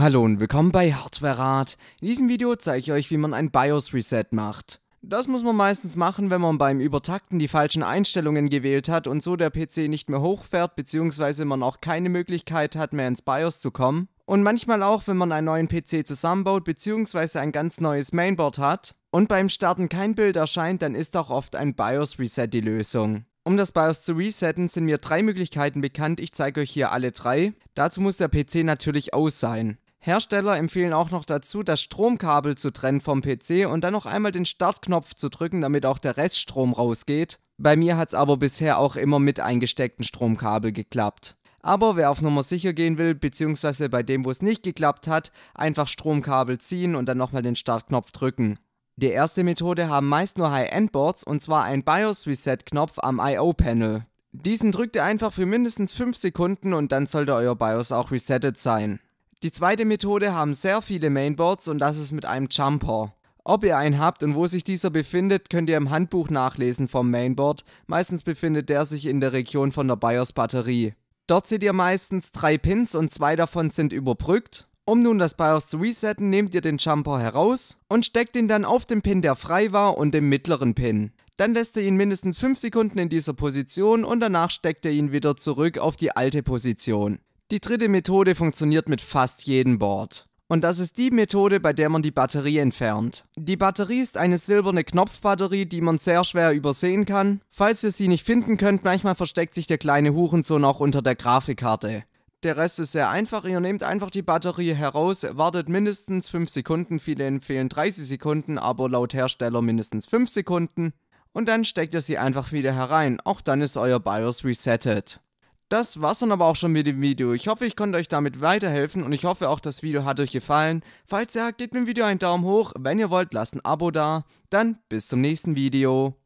Hallo und willkommen bei Hardware-Rat. In diesem Video zeige ich euch, wie man ein BIOS Reset macht. Das muss man meistens machen, wenn man beim Übertakten die falschen Einstellungen gewählt hat und so der PC nicht mehr hochfährt bzw. man auch keine Möglichkeit hat mehr ins BIOS zu kommen. Und manchmal auch, wenn man einen neuen PC zusammenbaut bzw. ein ganz neues Mainboard hat und beim Starten kein Bild erscheint, dann ist auch oft ein BIOS Reset die Lösung. Um das BIOS zu resetten, sind mir drei Möglichkeiten bekannt, ich zeige euch hier alle drei. Dazu muss der PC natürlich aus sein. Hersteller empfehlen auch noch dazu, das Stromkabel zu trennen vom PC und dann noch einmal den Startknopf zu drücken, damit auch der Reststrom rausgeht. Bei mir hat es aber bisher auch immer mit eingestecktem Stromkabel geklappt. Aber wer auf Nummer sicher gehen will, beziehungsweise bei dem, wo es nicht geklappt hat, einfach Stromkabel ziehen und dann nochmal den Startknopf drücken. Die erste Methode haben meist nur High-End-Boards und zwar ein BIOS-Reset-Knopf am I.O.-Panel. Diesen drückt ihr einfach für mindestens 5 Sekunden und dann sollte euer BIOS auch resettet sein. Die zweite Methode haben sehr viele Mainboards und das ist mit einem Jumper. Ob ihr einen habt und wo sich dieser befindet, könnt ihr im Handbuch nachlesen vom Mainboard. Meistens befindet der sich in der Region von der BIOS Batterie. Dort seht ihr meistens drei Pins und zwei davon sind überbrückt. Um nun das BIOS zu resetten, nehmt ihr den Jumper heraus und steckt ihn dann auf den Pin, der frei war und dem mittleren Pin. Dann lässt ihr ihn mindestens 5 Sekunden in dieser Position und danach steckt ihr ihn wieder zurück auf die alte Position. Die dritte Methode funktioniert mit fast jedem Board. Und das ist die Methode, bei der man die Batterie entfernt. Die Batterie ist eine silberne Knopfbatterie, die man sehr schwer übersehen kann. Falls ihr sie nicht finden könnt, manchmal versteckt sich der kleine Hurensohn auch unter der Grafikkarte. Der Rest ist sehr einfach, ihr nehmt einfach die Batterie heraus, wartet mindestens 5 Sekunden, viele empfehlen 30 Sekunden, aber laut Hersteller mindestens 5 Sekunden. Und dann steckt ihr sie einfach wieder herein, auch dann ist euer BIOS resettet. Das war's dann aber auch schon mit dem Video. Ich hoffe, ich konnte euch damit weiterhelfen und ich hoffe auch, das Video hat euch gefallen. Falls ja, gebt dem Video einen Daumen hoch. Wenn ihr wollt, lasst ein Abo da. Dann bis zum nächsten Video.